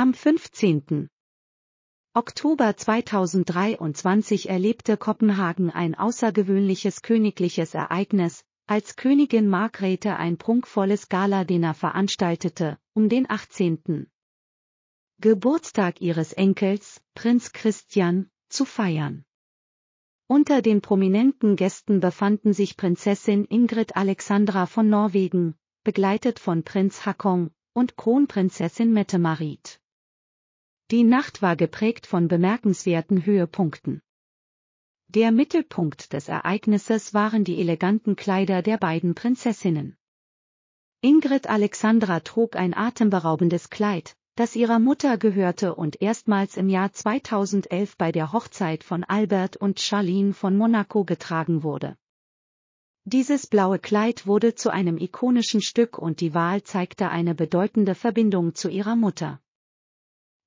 Am 15. Oktober 2023 erlebte Kopenhagen ein außergewöhnliches königliches Ereignis, als Königin Margrethe ein prunkvolles Galadiner veranstaltete, um den 18. Geburtstag ihres Enkels, Prinz Christian, zu feiern. Unter den prominenten Gästen befanden sich Prinzessin Ingrid Alexandra von Norwegen, begleitet von Prinz Hakong und Kronprinzessin Mette-Marit. Die Nacht war geprägt von bemerkenswerten Höhepunkten. Der Mittelpunkt des Ereignisses waren die eleganten Kleider der beiden Prinzessinnen. Ingrid Alexandra trug ein atemberaubendes Kleid, das ihrer Mutter gehörte und erstmals im Jahr 2011 bei der Hochzeit von Albert und Charlene von Monaco getragen wurde. Dieses blaue Kleid wurde zu einem ikonischen Stück und die Wahl zeigte eine bedeutende Verbindung zu ihrer Mutter.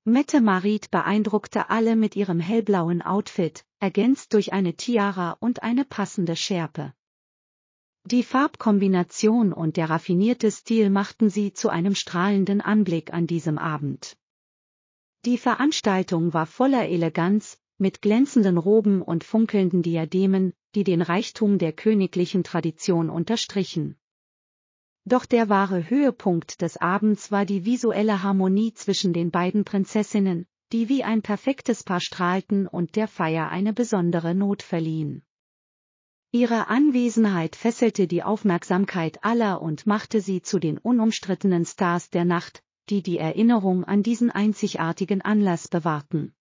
Mette Marit beeindruckte alle mit ihrem hellblauen Outfit, ergänzt durch eine Tiara und eine passende Schärpe. Die Farbkombination und der raffinierte Stil machten sie zu einem strahlenden Anblick an diesem Abend. Die Veranstaltung war voller Eleganz, mit glänzenden Roben und funkelnden Diademen, die den Reichtum der königlichen Tradition unterstrichen. Doch der wahre Höhepunkt des Abends war die visuelle Harmonie zwischen den beiden Prinzessinnen, die wie ein perfektes Paar strahlten und der Feier eine besondere Not verliehen. Ihre Anwesenheit fesselte die Aufmerksamkeit aller und machte sie zu den unumstrittenen Stars der Nacht, die die Erinnerung an diesen einzigartigen Anlass bewahrten.